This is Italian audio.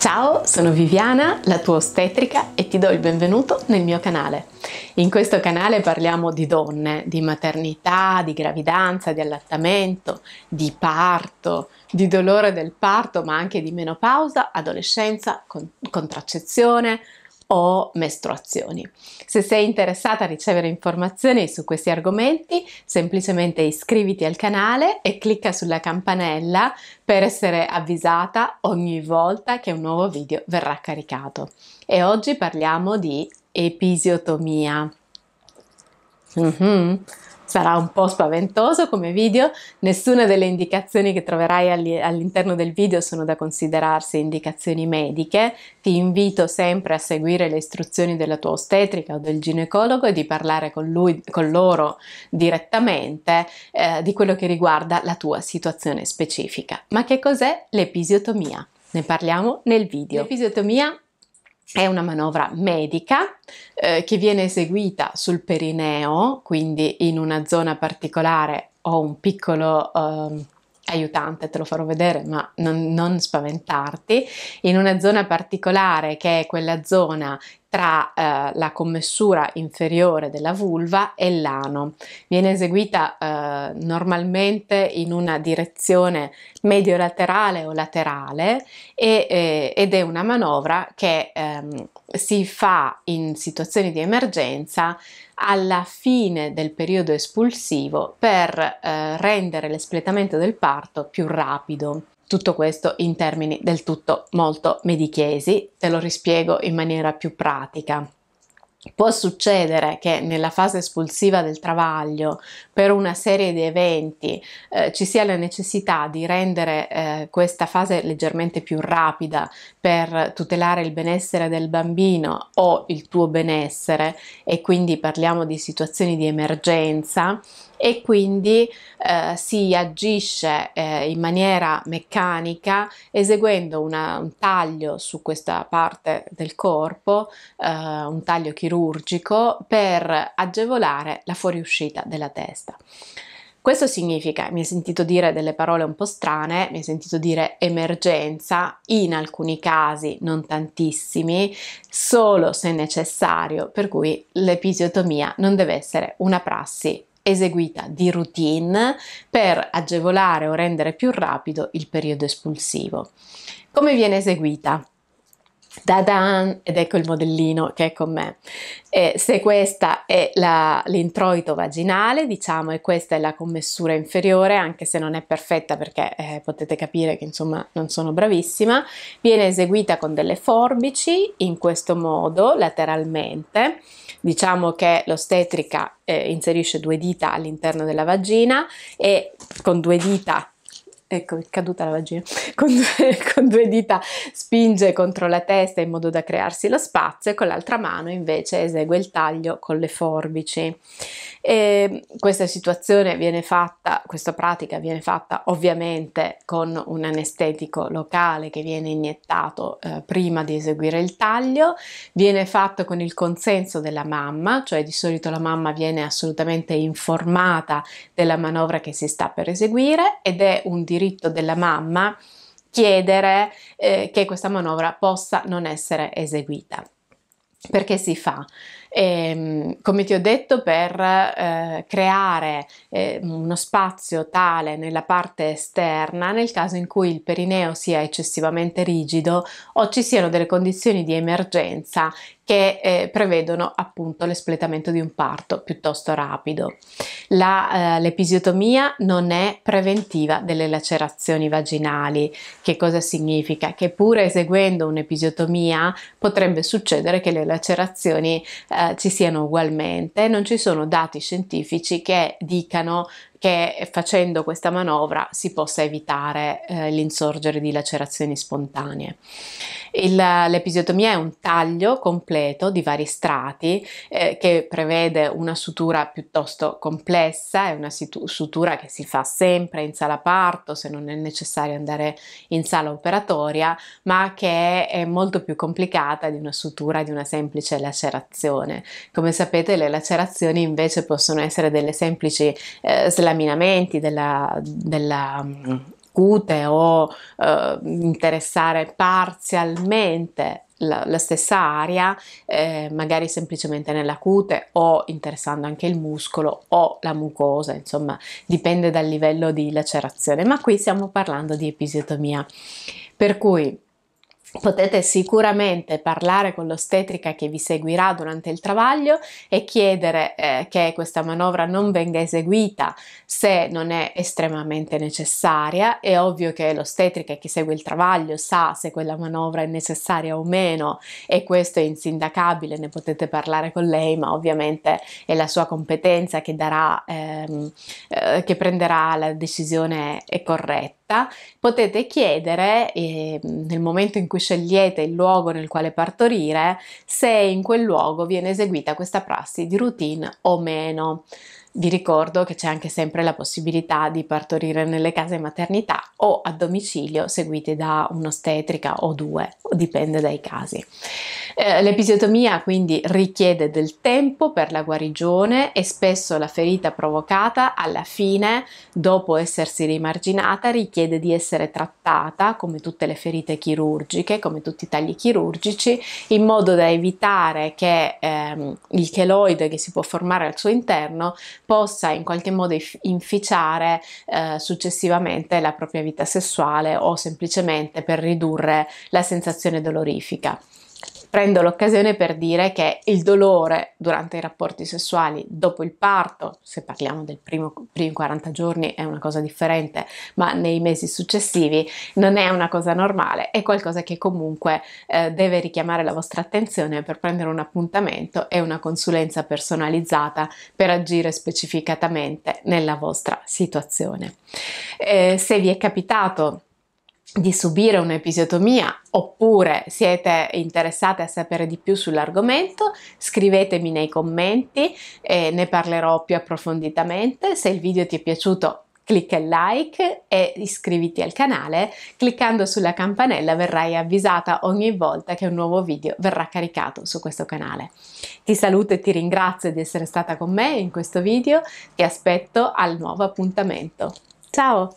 Ciao, sono Viviana, la tua ostetrica e ti do il benvenuto nel mio canale. In questo canale parliamo di donne, di maternità, di gravidanza, di allattamento, di parto, di dolore del parto, ma anche di menopausa, adolescenza, con contraccezione, o mestruazioni. Se sei interessata a ricevere informazioni su questi argomenti, semplicemente iscriviti al canale e clicca sulla campanella per essere avvisata ogni volta che un nuovo video verrà caricato. E oggi parliamo di episiotomia. Mm-hmm. Sarà un po' spaventoso come video, nessuna delle indicazioni che troverai all'interno del video sono da considerarsi indicazioni mediche, ti invito sempre a seguire le istruzioni della tua ostetrica o del ginecologo e di parlare con, lui, con loro direttamente eh, di quello che riguarda la tua situazione specifica. Ma che cos'è l'episiotomia? Ne parliamo nel video. L'episiotomia è una manovra medica eh, che viene eseguita sul perineo, quindi in una zona particolare ho un piccolo eh, aiutante, te lo farò vedere, ma non, non, spaventarti, in una zona particolare che è quella zona tra eh, la commessura inferiore della vulva e l'ano. Viene eseguita eh, normalmente in una direzione medio-laterale o laterale e, eh, ed è una manovra che ehm, si fa in situazioni di emergenza alla fine del periodo espulsivo per eh, rendere l'espletamento del parto più rapido. Tutto questo in termini del tutto molto medichesi, te lo rispiego in maniera più pratica. Può succedere che nella fase espulsiva del travaglio, per una serie di eventi, eh, ci sia la necessità di rendere eh, questa fase leggermente più rapida per tutelare il benessere del bambino o il tuo benessere e quindi parliamo di situazioni di emergenza e quindi eh, si agisce eh, in maniera meccanica eseguendo una, un taglio su questa parte del corpo, eh, un taglio chirurgico per agevolare la fuoriuscita della testa. Questo significa, mi hai sentito dire delle parole un po' strane, mi hai sentito dire emergenza, in alcuni casi, non tantissimi, solo se necessario, per cui l'episiotomia non deve essere una prassi eseguita di routine per agevolare o rendere più rapido il periodo espulsivo. Come viene eseguita? ed ecco il modellino che è con me. E se questa è l'introito vaginale, diciamo, e questa è la commessura inferiore, anche se non è perfetta perché eh, potete capire che insomma non sono bravissima, viene eseguita con delle forbici in questo modo, lateralmente. Diciamo che l'ostetrica eh, inserisce due dita all'interno della vagina e con due dita ecco, è caduta la vagina, con due, con due, dita spinge contro la testa in modo da crearsi lo spazio e con l'altra mano invece esegue il taglio con le forbici. E questa situazione viene fatta, questa pratica viene fatta ovviamente con un anestetico locale che viene iniettato eh, prima di eseguire il taglio, viene fatto con il consenso della mamma, cioè di solito la mamma viene assolutamente informata della manovra che si sta per eseguire ed è un diritto diritto della mamma chiedere eh, che questa manovra possa non essere eseguita. Perché si fa? E, ehm, come ti ho detto, per eh, creare eh, uno spazio tale nella parte esterna nel caso in cui il perineo sia eccessivamente rigido o ci siano delle condizioni di emergenza che eh, prevedono appunto l'espletamento di un parto piuttosto rapido. La, eh, l'episiotomia non è preventiva delle lacerazioni vaginali. Che cosa significa? Che pure eseguendo un'episiotomia potrebbe succedere che le lacerazioni eh, ci siano ugualmente, non ci sono dati scientifici che dicano che eh, facendo questa manovra si possa evitare eh, l'insorgere di lacerazioni spontanee. Il, l'episiotomia è un taglio completo di vari strati eh, che prevede una sutura piuttosto complessa, è una situ- sutura che si fa sempre in sala parto se non è necessario andare in sala operatoria, ma che è molto più complicata di una sutura di una semplice lacerazione. Come sapete le lacerazioni invece possono essere delle semplici eh, laminamenti della, della mm, cute o eh, interessare parzialmente la, la stessa area, eh, magari semplicemente nella cute o interessando anche il muscolo o la mucosa, insomma dipende dal livello di lacerazione, ma qui stiamo parlando di episiotomia. Per cui Potete sicuramente parlare con l'ostetrica che vi seguirà durante il travaglio e chiedere eh, che questa manovra non venga eseguita se non è estremamente necessaria. È ovvio che l'ostetrica che segue il travaglio sa se quella manovra è necessaria o meno e questo è insindacabile, ne potete parlare con lei, ma ovviamente è la sua competenza che darà, ehm, eh, che prenderà la decisione corretta diretta, potete chiedere, eh, nel momento in cui scegliete il luogo nel quale partorire, se in quel luogo viene eseguita questa prassi di routine o meno. Vi ricordo che c'è anche sempre la possibilità di partorire nelle case maternità o a domicilio seguite da un'ostetrica o due, dipende dai casi. Eh, l'episiotomia quindi richiede del tempo per la guarigione e spesso la ferita provocata alla fine, dopo essersi rimarginata, richiede di essere trattata come tutte le ferite chirurgiche, come tutti i tagli chirurgici, in modo da evitare che ehm, il cheloide che si può formare al suo interno possa in qualche modo inficiare eh, successivamente la propria vita sessuale o semplicemente per ridurre la sensazione dolorifica prendo l'occasione per dire che il dolore durante i rapporti sessuali dopo il parto, se parliamo dei primi 40 giorni è una cosa differente, ma nei mesi successivi non è una cosa normale, è qualcosa che comunque eh, deve richiamare la vostra attenzione per prendere un appuntamento e una consulenza personalizzata per agire specificatamente nella vostra situazione. Eh, se vi è capitato di subire un'episiotomia oppure siete interessate a sapere di più sull'argomento scrivetemi nei commenti e ne parlerò più approfonditamente se il video ti è piaciuto clicca il like e iscriviti al canale cliccando sulla campanella verrai avvisata ogni volta che un nuovo video verrà caricato su questo canale ti saluto e ti ringrazio di essere stata con me in questo video ti aspetto al nuovo appuntamento ciao